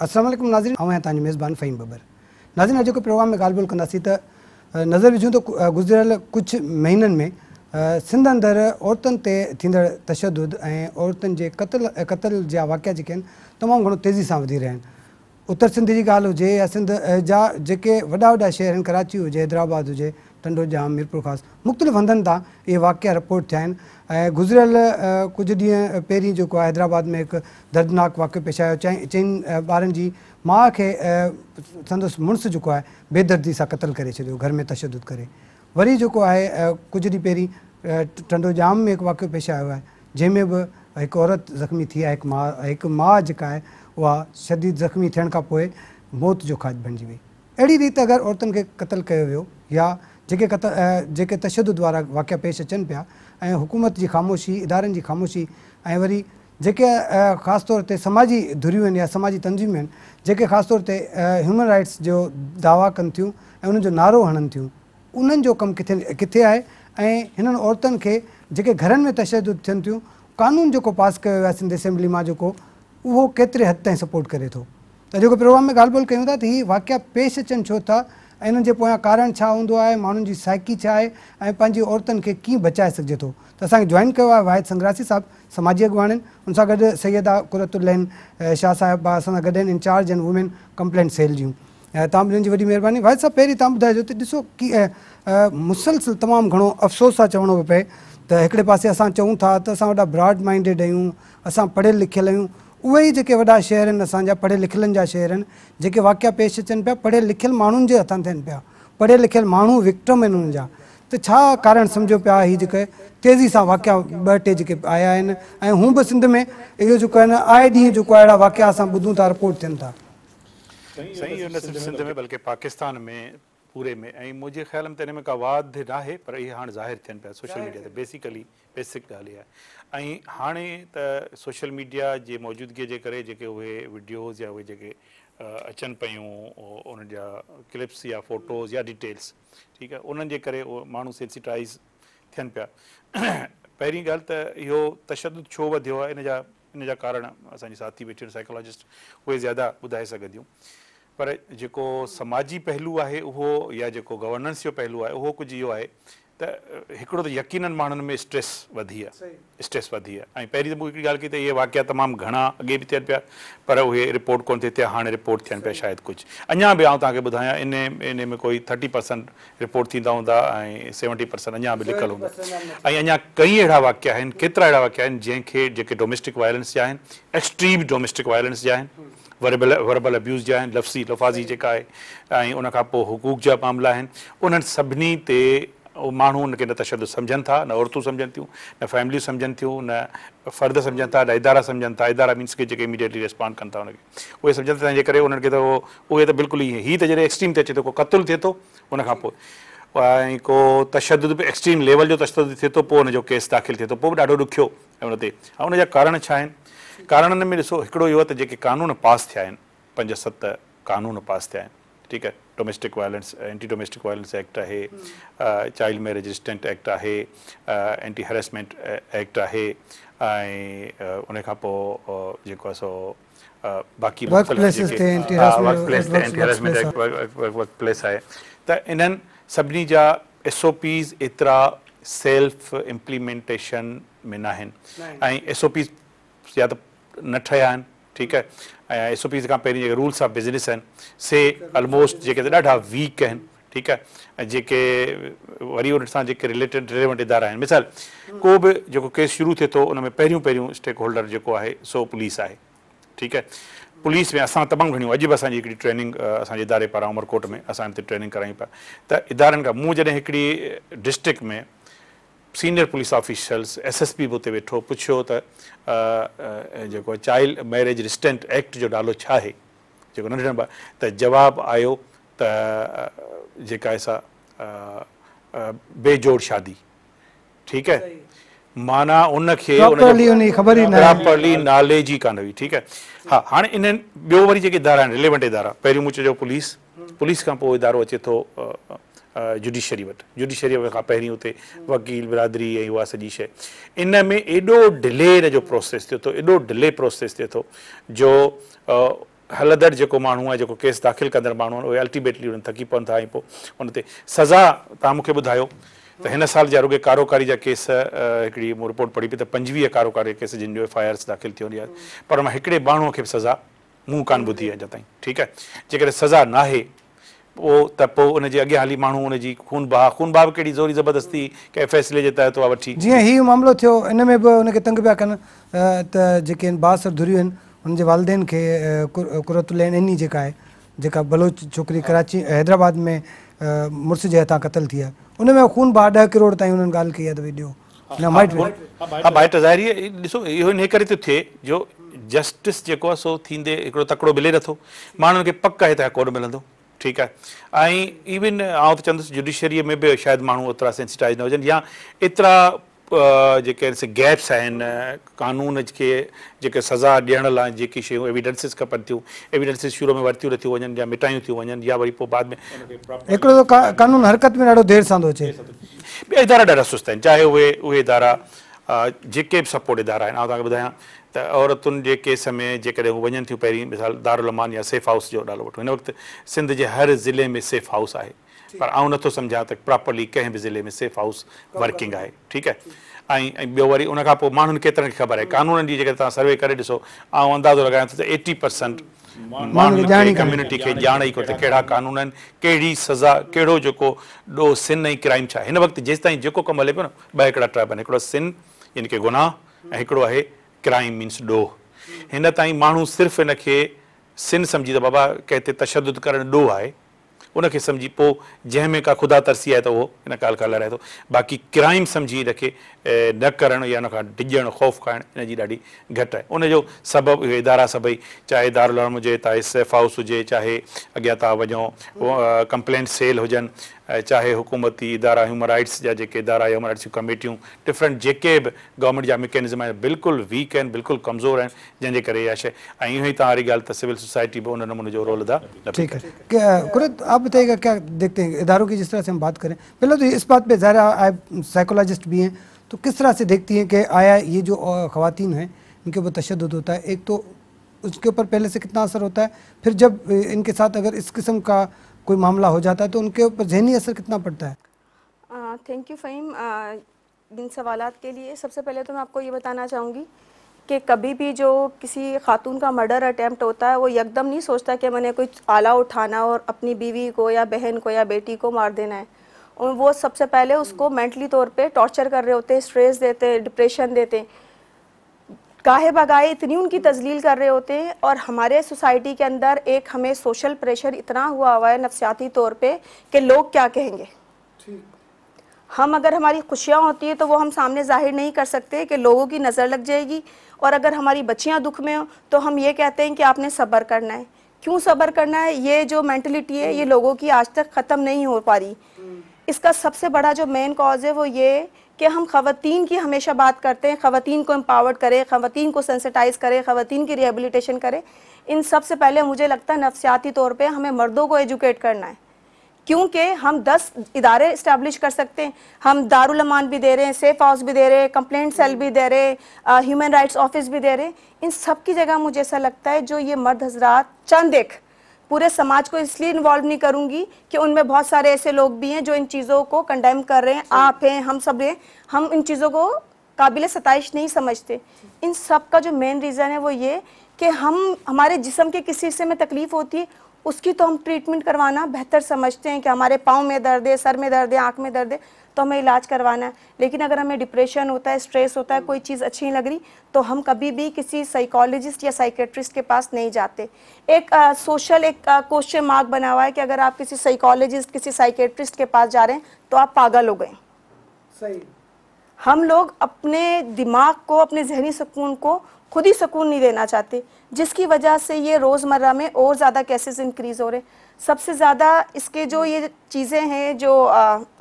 असल नाज़र आया तुम मेज़बान फ़हीम बबर नाज़िरन अजो प्रोग्राम में ॻाल्हि ॿोल कंदासीं नज़र विझूं तो गुजरल कुछ महीन में सिंध अंदर औरतन ते थींदड़ तशदु कतल कतल जा वाकिया जेके तमाम घो तेज़ी से वधी रहा आहिनि उत्तर सिंध की गाल हो सिंध जहाँ जेके वा वा शहर कराची हुजे हैदराबाद हुजे टंडो जाम मीरपुर खास मुख़्तलिफ़ हंधनि तां इहे वाकिया रिपोर्ट थिया आहिनि ऐं गुज़िरियल कुझु ॾींहं पहिरीं जेको आहे हैदराबाद में हिकु दर्दनाक वाक़ियो पेश आयो चइनि ॿारनि जी माउ खे संदसि मुड़ुसु जेको आहे बेदर्दी सां क़तलु करे छॾियो घर में तशद करे वरी जेको आहे कुझु ॾींहुं पहिरीं टंडो जाम में हिकु वाक़ियो पेश आयो आहे जंहिंमें बि हिकु औरत ज़ख़्मी थी आहे हिकु मां हिकु माउ जेका आहे उहा शदीद ज़ख़्मी थियण खां पोइ मौत जो खाद बणिजी वई अहिड़ी रीति अगरि औरतुनि खे क़तलु कयो वियो या जेके कत जेके तशद द्वारा वाक़िया पेश अचनि पिया ऐं हुकूमत जी ख़ामोशी इदारनि जी ख़ामोशी ऐं वरी जेके ख़ासि तौर ते समाजी धुरियूं आहिनि या समाजी तनज़ीमूं आहिनि जेके ख़ासि तौर ते ह्यूमन राइट्स जो दावा कनि थियूं ऐं उन्हनि जो नारो हणनि थियूं उन्हनि जो कमु किथे किथे आहे ऐं हिननि औरतनि खे जेके घरनि में तशद थियनि थियूं कानून जेको पास कयो वियो आहे सिंध असेंबली मां जेको उहो केतिरे हद ताईं सपोर्ट करे थो त जेको प्रोग्राम में ॻाल्हि ॿोल कयूं था त हीअ वाक़िया पेश अचनि छो था ऐं हिननि जे पोयां कारण छा हूंदो आहे माण्हुनि जी साइकी छा आहे ऐं पंहिंजी औरतुनि खे कीअं बचाए सघिजे थो त असांखे जॉइन कयो आहे वाहिद संग्रासी साहिबु समाजी अॻुवाणीनि हुन सां गॾु सैदा कुरतुलन शाह साहिब आहे असां सां गॾु आहिनि इंचार्ज आहिनि वुमेन कंप्लेंट सेल जूं ऐं तव्हां ॿिन्हिनि जी वॾी महिरबानी वाहिद साहिबु पहिरीं तव्हां ॿुधाइजो त ॾिसो की मुसलसिल तमामु घणो अफ़सोस सां चवणो पियो पए त हिकिड़े पासे असां चऊं था त असां वॾा ब्रॉड माइंडेड आहियूं असां पढ़ियल लिखियल आहियूं उहेई जेके वॾा शहर आहिनि असांजा पढ़ियल लिखियल जा शहर आहिनि जेके पेश अचनि पिया पढ़ियल लिखियल माण्हुनि जे हथ थियनि पिया पढ़ियल लिखियल माण्हू विक्ट्रम आहिनि उन्हनि जा त छा कारण सम्झो पिया ही जेके तेज़ी सां वाक़िया ॿ टे जेके आया आहिनि ऐं हू बि सिंध में इहो जेको आहे न आहे ॾींहुं जेको आहे अहिड़ा वाकिया असां ॿुधूं था रिपोर्ट थियनि था पूरे में ऐं मुंहिंजे ख़्याल में त हिन में का वाद नाहे पर इहे हाणे ज़ाहिर थियनि पिया सोशल मीडिया ते बेसिकली बेसिक ॻाल्हि इहा ऐं हाणे त सोशल मीडिया जे मौजूदगीअ जे करे जेके उहे या उहे जेके अचनि पियूं उन्हनि जा क्लिप्स या फ़ोटोज़ या डिटेल्स ठीकु आहे उन्हनि जे करे माण्हू सेंसिटाइज़ थियनि पिया पहिरीं ॻाल्हि त इहो तशद छो वधियो आहे इन जा इन जा कारण असांजे साथी वेठे साइकोलॉजिस्ट उहे ज़्यादा ॿुधाए सघंदियूं पर जेको समाजी पहलू आहे उहो या जेको गवर्नेंस जो पहलू आहे उहो कुझु इहो आहे त हिकिड़ो त यकीननि माण्हुनि में स्ट्रेस वधी आहे स्ट्रेस वधी आहे ऐं पहिरीं त हिकिड़ी ॻाल्हि कई त इहे वाकिया तमामु घणा अॻे बि थियनि पिया पर उहे रिपोर्ट कोन थी थिया हाणे रिपोर्ट थियनि पिया शायदि कुझु अञा बि आउं तव्हांखे ॿुधायां इन इन में कोई थर्टी परसेंट रिपोर्ट थींदा हूंदा ऐं सेवनटी परसेंट अञा बि लिखियलु हूंदा ऐं अञा कई अहिड़ा वाकिया आहिनि केतिरा अहिड़ा वाकिया आहिनि जंहिंखे जेके डोमेस्टिक वायलेंस जा आहिनि एक्सट्रीम डोमेस्टिक वायलेंस जा आहिनि वर्बल वर्बल अब्यूज़ जा आहिनि लफ़्सी लफ़ाज़ी जेका आहे ऐं उनखां पोइ हुकूक जा मामला आहिनि उन्हनि सभिनी ते माण्हू उनखे न तशद सम्झनि था न औरतूं सम्झनि थियूं न फैमिली सम्झनि थियूं न फर्द सम्झनि था न इदारा सम्झनि था इदारा मीन्स के जेके इमीडिएटली रिस्पॉन्ड कनि था उनखे उहे सम्झनि था तंहिंजे करे उन्हनि खे त उहो उहे त बिल्कुलु हीअ त जॾहिं ते अचे थो कतलु थिए थो उनखां पोइ ऐं को एक्सट्रीम लेवल जो तशद थिए थो पोइ केस दाख़िल थिए थो पोइ बि ॾाढो कारण छा कारणनि में ॾिसो हिकिड़ो इहो त जेके क़ानून पास थिया आहिनि पंज सत कानून पास थिया आहिनि ठीकु आहे domestic violence anti domestic violence act आहे चाइल्ड मैरेजिस्टेंट एक्ट आहे एंटी हैरेसमेंट एक्ट आहे ऐं उनखां पोइ जेको आहे सो बाक़ी वर्क प्लेस आहे त इन्हनि सभिनी जा एस ओ ओपीज़ एतिरा सेल्फ इम्प्लीमेंटेशन में न आहिनि ऐं एस ओ पीस या त न ठहिया आहिनि ठीकु आहे ऐं एस ओ सुपीस खां पहिरीं जेके रूल्स ऑफ बिज़नेस आहिनि से ऑलमोस्ट जेके ॾाढा वीक आहिनि ठीकु आहे ऐं जेके वरी उन सां जेके रिलेटेड इदारा आहिनि मिसाल को बि जेको केस शुरू थिए थो उन में पहिरियों पहिरियों स्टेक होल्डर जेको आहे सो पुलिस आहे ठीकु आहे पुलिस में असां तमामु घणियूं अॼु बि असांजी हिकिड़ी ट्रेनिंग असांजे इदारे पारां उमरकोट में असां हिते ट्रेनिंग करायूं पिया त इदारनि खां मूं जॾहिं हिकिड़ी डिस्ट्रिक्ट में senior police officers S S P बि वेठो पुछो त जेको चाइल्ड मैरिज रिस्टेंट एक्ट जो नालो छा आहे जेको नंढ नंढा त जवाबु आयो त जेका आहे सा बेजोड़ शादी ठीकु आहे माना उनखे हा हाणे इन्हनि ॿियो वरी जेके इदारा आहिनि रिलेवेंट इदारा पहिरियों मूं चयो पुलिस पुलिस खां पोइ इदारो अचे थो जुडिशरी वटि जुडिशरी खां पहिरीं उते वकील बिरादरी ऐं उहा सॼी शइ इन में एॾो डिले इन जो प्रोसेस थिए थो एॾो डिले प्रोसेस थिए थो जो हलंदड़ जेको माण्हू आहे जेको केस दाख़िल कंदड़ माण्हू आहिनि उहे अल्टीमेटली उन्हनि थकी पवनि था ऐं पोइ उन ते सज़ा तव्हां मूंखे ॿुधायो त हिन साल जा रुॻे कारोकारी जा केस हिकिड़ी मूं रिपोर्ट पढ़ी पई त पंजवीह कारोकारी केस जिन जो एफ आई आर दाख़िल थी वेंदी आहे पर मां हिकिड़े माण्हूअ खे बि सज़ा मूं कान ॿुधी अञा ताईं ठीकु आहे जेकॾहिं सज़ा नाहे पोइ त पोइ हुनजे अॻियां जीअं हीउ मामिलो थियो इन में बि उनखे तंग पिया कनि त जेके आहिनि जेका बलोच छोकिरी कराची हैदराबाद में मुड़ुस जे हथां क़तल थी आहे उन में ख़ून बा ॾह करोड़ ताईं कई आहे नथो माण्हुनि खे पक मिलंदो ठीकु आहे ऐं इवन आऊं त चवंदुसि जुडिशरीअ में बि शायदि माण्हू ओतिरा सेंसिटाइज़ न हुजनि या एतिरा जेके आहिनि गैप्स आहिनि कानून खे जेके सज़ा ॾियण लाइ जेकी शयूं एविडेंसिस खपनि थियूं एविडेंसिस शुरू में वरतियूं नथियूं वञनि या मिटायूं थियूं वञनि या वरी पोइ बाद में देरि सां ॿिया इदारा ॾाढा सुस्त आहिनि चाहे उहे उहे इदारा जेके बि सपोट इदारा आहिनि ऐं तव्हांखे ॿुधायां त औरतुनि जे केस में जेकॾहिं हू वञनि थियूं पहिरीं मिसाल दारुलमान या सेफ हाउस जो नालो वठो हिन वक़्तु सिंध जे हर ज़िले में सेफ हाउस आहे पर आउं नथो सम्झां त प्रॉपरली कंहिं बि ज़िले में सेफ हाउस वर्किंग आहे ठीकु आहे ऐं ॿियो वरी उन खां पोइ माण्हुनि केतिरनि खे ख़बर आहे क़ानूननि जी जेकॾहिं तव्हां सर्वे करे ॾिसो ऐं अंदाज़ो लॻायां थो त एटी परसेंट माण्हुनि कम्यूनिटी खे ॼाण ई कोर् कहिड़ा क़ानून आहिनि कहिड़ी सज़ा कहिड़ो जेको ॾोहु सिन ऐं क्राइम छाहे हिन वक़्तु जेसिताईं जेको कमु हले पियो न ॿ हिकिड़ा ट्राइब आहिनि हिकिड़ो सिन यानी की गुनाह ऐं हिकिड़ो आहे क्राइम मीन्स ॾोह हिन ताईं माण्हू सिर्फ़ु हिन खे सिन सम्झी त बाबा कंहिं ते तशदु करणु ॾोह आहे उनखे सम्झी पोइ जंहिंमें का ख़ुदा तरसी आहे त उहो हिन ॻाल्हि खां लड़ाए थो बाक़ी क्राइम सम्झी हिनखे न करणु या उन डिॼणु ख़ौफ़ खाइणु हिन जी ॾाढी घटि आहे उनजो सबबु इदारा सभई चाहे दारुलम हुजे चाहे सेफ हाउस हुजे चाहे अॻियां था वञो कंप्लेंट सेल हुजनि चाहे हुकूमती इदारा ह्यूमन राइट्स जा इदारा ह्यूमन राइट्स जूं डिफरेंट जे बि गवर्नमेंट जहाँ मेकेनिज्म बिल्कुल वीक है बिल्कुल कमज़ोर हैं जैसे कर इहा शइ सिविल सोसाइटी भी उन नमूने जो रोल अदा ठीक है कुरत आप बताइएगा क्या देखते हैं इदारों की जिस तरह से हम बात करें पहले तो इस बात पर ज़्यादा आए साइकोलॉजिस्ट भी हैं तो किस तरह से देखती हैं कि आया ये जो ख़वान हैं इनके ऊपर तशद होता है एक तो उसके ऊपर पहले से कितना असर होता है फिर जब इनके साथ अगर इस किस्म का कोई मामला हो जाता है तो उनके ऊपर जहनी असर कितना पड़ता है थैंक यू फ़हीम इन सवाल के लिए सबसे पहले तो मैं आपको ये बताना चाहूँगी कि कभी भी जो किसी खातून का मर्डर अटैम्प्ट होता है वो यकदम नहीं सोचता कि मैंने कोई आला उठाना और अपनी बीवी को या बहन को या बेटी को मार देना है और वो सबसे पहले उसको मेंटली तौर पे टॉर्चर कर रहे होते हैं स्ट्रेस देते हैं डिप्रेशन देते हैं गाहे बगाहे इतनी उनकी तजलील कर रहे होते हैं और हमारे सोसाइटी के अंदर एक हमें सोशल प्रेशर इतना हुआ हुआ है नफसियाती तौर पे कि लोग क्या कहेंगे हम अगर हमारी खुशियाँ होती हैं तो वो हम सामने जाहिर नहीं कर सकते कि लोगों की नज़र लग जाएगी और अगर हमारी बच्चियाँ दुख में हो तो हम ये कहते हैं कि आपने सब्र करना है क्यों सब्र करना है ये जो मैंटलिटी है ये लोगों की आज तक ख़त्म नहीं हो पा रही हम्म। इसका सबसे बड़ा जो मेन कॉज है वो ये कि हम खातन की हमेशा बात करते हैं खातन को एम्पावर्ड करें खातन को सेंसिटाइज़ करें खातन की रिहेबलीटेशन करें इन सब से पहले मुझे लगता है नफसियाती तौर पे हमें मर्दों को एजुकेट करना है क्योंकि हम 10 इदारे इस्टेब्लिश कर सकते हैं हम दारुलमान भी दे रहे हैं सेफ हाउस भी दे रहे हैं कंप्लेंट सेल भी दे रहे ह्यूमन राइट्स ऑफिस भी दे रहे हैं इन सब की जगह मुझे ऐसा लगता है जो ये मर्द हजरात चंद एक पूरे समाज को इसलिए इन्वॉल्व नहीं करूंगी कि उनमें बहुत सारे ऐसे लोग भी हैं जो इन चीज़ों को कंडेम कर रहे हैं आप हैं हम सब हैं हम इन चीज़ों को काबिल सतश नहीं समझते इन सब का जो मेन रीज़न है वो ये कि हम हमारे जिसम के किसी हिस्से में तकलीफ़ होती है उसकी तो हम ट्रीटमेंट करवाना बेहतर समझते हैं कि हमारे पाँव में दर्द है सर में दर्द है आँख में दर्द है तो हमें इलाज करवाना है लेकिन अगर हमें डिप्रेशन होता है स्ट्रेस होता है कोई चीज़ अच्छी नहीं लग रही तो हम कभी भी किसी साइकोलॉजिस्ट या साइकेट्रिस्ट के पास नहीं जाते एक आ, सोशल एक क्वेश्चन मार्क बना हुआ है कि अगर आप किसी साइकोलॉजिस्ट किसी साइकेट्रिस्ट के पास जा रहे हैं तो आप पागल हो गए सही हम लोग अपने दिमाग को अपने जहनी सुकून को खुद ही सुकून नहीं देना चाहते जिसकी वजह से ये रोज़मर्रा में और ज़्यादा केसेस इंक्रीज़ हो रहे हैं सबसे ज़्यादा इसके जो ये चीज़ें हैं जो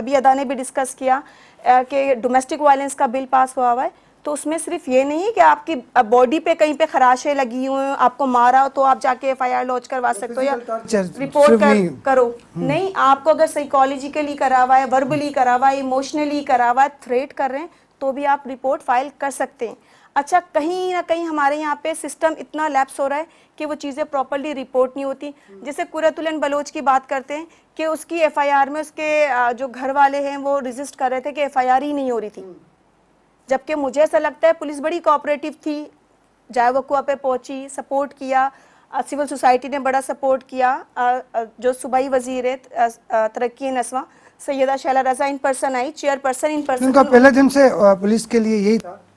अभी अदा ने भी डिस्कस किया कि डोमेस्टिक वायलेंस का बिल पास हुआ हुआ है तो उसमें सिर्फ ये नहीं कि आपकी बॉडी पे कहीं पे खराशें लगी हुई हैं आपको मारा हो तो आप जाके एफ आई आर लॉन्च करवा सकते हो या रिपोर्ट कर, करो हम्म। नहीं आपको अगर साइकोलॉजिकली करा हुआ है वर्बली करा हुआ है इमोशनली करा हुआ है थ्रेट कर रहे हैं तो भी आप रिपोर्ट फाइल कर सकते हैं अच्छा कहीं ना कहीं हमारे यहाँ पे सिस्टम इतना लैप्स हो रहा है कि वो चीज़ें प्रॉपरली रिपोर्ट नहीं होती हम्म। जैसे कुरतुलन बलोच की बात करते हैं कि उसकी एफआईआर में उसके जो घर वाले हैं वो रजिस्ट कर रहे थे कि एफआईआर ही नहीं हो रही थी हम्म। जबकि मुझे ऐसा लगता है पुलिस बड़ी कोऑपरेटिव थी जाए वकुआ पे पहुंची सपोर्ट किया सिविल सोसाइटी ने बड़ा सपोर्ट किया जो सूबाई वजीर है तरक्की नस्वा सैदा Shaila Raza in person I chair person in person पहले दिन से पुलिस के लिए यही था